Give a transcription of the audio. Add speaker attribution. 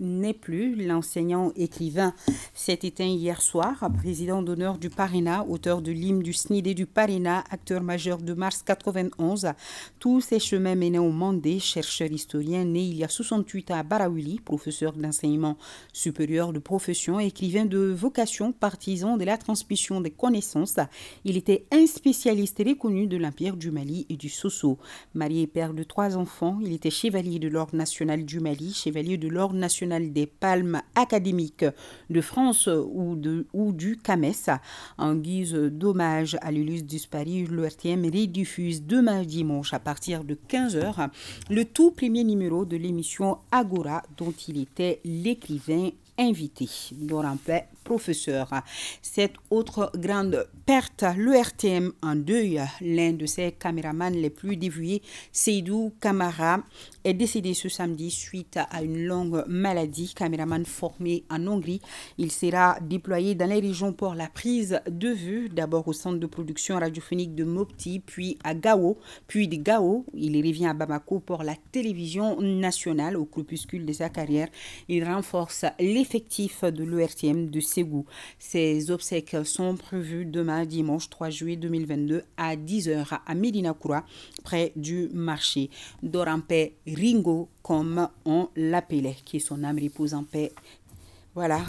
Speaker 1: n'est plus. L'enseignant écrivain s'est éteint hier soir, président d'honneur du Parina, auteur de l'hymne du Snidé et du Paréna, acteur majeur de mars 91. Tous ses chemins menaient au Mandé, chercheur historien né il y a 68 ans à Barawili, professeur d'enseignement supérieur de profession, écrivain de vocation, partisan de la transmission des connaissances. Il était un spécialiste reconnu de l'Empire du Mali et du Soso. Marié et père de trois enfants, il était chevalier de l'Ordre national du Mali, chevalier de l'Ordre national des palmes académiques de France ou, de, ou du CAMES. En guise d'hommage à l'illustre disparu, RTM rediffuse demain dimanche à partir de 15h le tout premier numéro de l'émission Agora dont il était l'écrivain invité professeur Cette autre grande perte, l'ERTM en deuil, l'un de ses caméramans les plus dévoués, Seydou Kamara, est décédé ce samedi suite à une longue maladie. Caméraman formé en Hongrie, il sera déployé dans les régions pour la prise de vue, d'abord au centre de production radiophonique de Mopti, puis à Gao, puis de Gao, il revient à Bamako pour la télévision nationale au crépuscule de sa carrière. Il renforce l'effectif de l'ERTM de ses ses Ces obsèques sont prévues demain, dimanche 3 juillet 2022, à 10h à Medinakura, près du marché. Dorampe Ringo, comme on l'appelait, qui son âme repose en paix. Voilà.